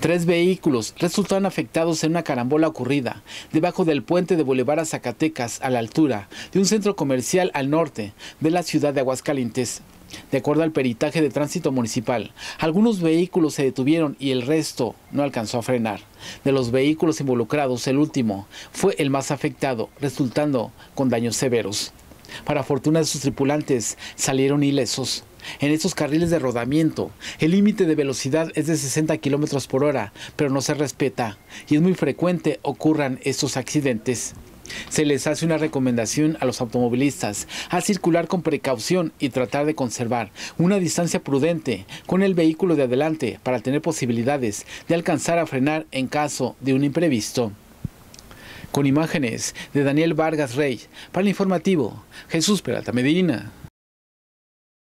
Tres vehículos resultaron afectados en una carambola ocurrida debajo del puente de Boulevard a Zacatecas a la altura de un centro comercial al norte de la ciudad de Aguascalientes. De acuerdo al peritaje de tránsito municipal, algunos vehículos se detuvieron y el resto no alcanzó a frenar. De los vehículos involucrados, el último fue el más afectado, resultando con daños severos. Para fortuna de sus tripulantes, salieron ilesos. En estos carriles de rodamiento, el límite de velocidad es de 60 km por hora, pero no se respeta y es muy frecuente ocurran estos accidentes. Se les hace una recomendación a los automovilistas a circular con precaución y tratar de conservar una distancia prudente con el vehículo de adelante para tener posibilidades de alcanzar a frenar en caso de un imprevisto con imágenes de Daniel Vargas Rey, para el informativo Jesús Peralta Medina.